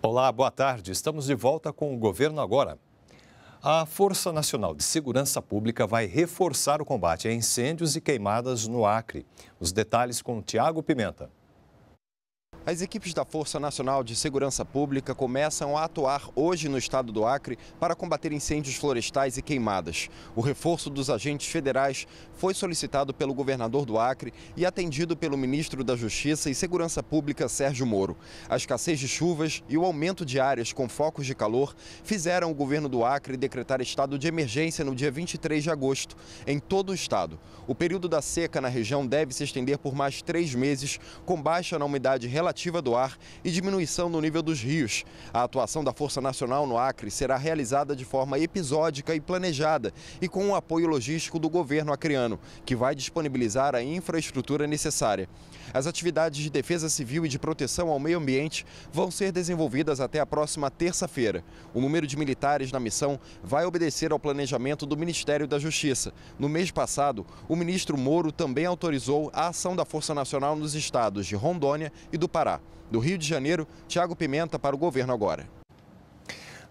Olá, boa tarde. Estamos de volta com o Governo Agora. A Força Nacional de Segurança Pública vai reforçar o combate a incêndios e queimadas no Acre. Os detalhes com Tiago Pimenta. As equipes da Força Nacional de Segurança Pública começam a atuar hoje no estado do Acre para combater incêndios florestais e queimadas. O reforço dos agentes federais foi solicitado pelo governador do Acre e atendido pelo ministro da Justiça e Segurança Pública, Sérgio Moro. A escassez de chuvas e o aumento de áreas com focos de calor fizeram o governo do Acre decretar estado de emergência no dia 23 de agosto, em todo o estado. O período da seca na região deve se estender por mais três meses, com baixa na umidade relativa qualitativa do ar e diminuição no nível dos rios. A atuação da Força Nacional no Acre será realizada de forma episódica e planejada e com o apoio logístico do governo acreano, que vai disponibilizar a infraestrutura necessária. As atividades de defesa civil e de proteção ao meio ambiente vão ser desenvolvidas até a próxima terça-feira. O número de militares na missão vai obedecer ao planejamento do Ministério da Justiça. No mês passado, o ministro Moro também autorizou a ação da Força Nacional nos estados de Rondônia e do Pará. Pará. Do Rio de Janeiro, Tiago Pimenta para o governo agora.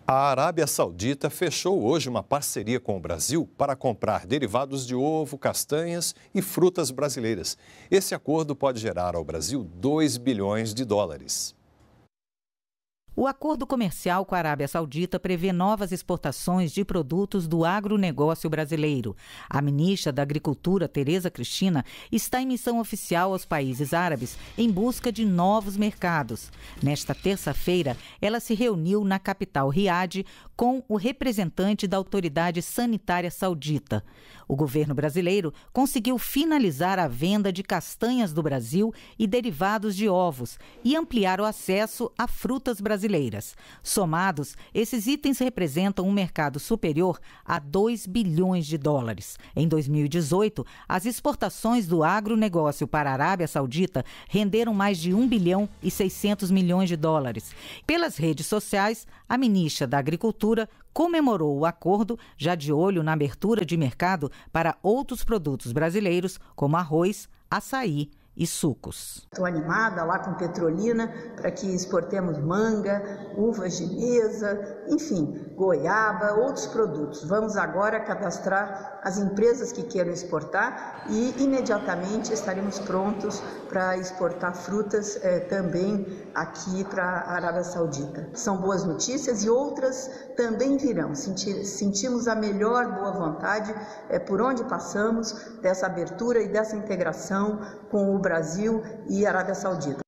A Arábia Saudita fechou hoje uma parceria com o Brasil para comprar derivados de ovo, castanhas e frutas brasileiras. Esse acordo pode gerar ao Brasil 2 bilhões de dólares. O acordo comercial com a Arábia Saudita prevê novas exportações de produtos do agronegócio brasileiro. A ministra da Agricultura, Tereza Cristina, está em missão oficial aos países árabes em busca de novos mercados. Nesta terça-feira, ela se reuniu na capital Riad com o representante da autoridade sanitária saudita. O governo brasileiro conseguiu finalizar a venda de castanhas do Brasil e derivados de ovos e ampliar o acesso a frutas brasileiras. Somados, esses itens representam um mercado superior a 2 bilhões de dólares. Em 2018, as exportações do agronegócio para a Arábia Saudita renderam mais de 1 bilhão e 600 milhões de dólares. Pelas redes sociais, a ministra da Agricultura Agricultura comemorou o acordo, já de olho na abertura de mercado para outros produtos brasileiros, como arroz, açaí e sucos. Estou animada lá com Petrolina para que exportemos manga, uvas de mesa, enfim, goiaba, outros produtos. Vamos agora cadastrar as empresas que queiram exportar e imediatamente estaremos prontos para exportar frutas eh, também aqui para a Arábia Saudita. São boas notícias e outras também virão. sentimos a melhor boa vontade eh, por onde passamos dessa abertura e dessa integração com o Brasil e Arábia Saudita.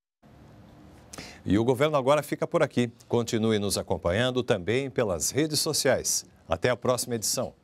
E o governo agora fica por aqui. Continue nos acompanhando também pelas redes sociais. Até a próxima edição.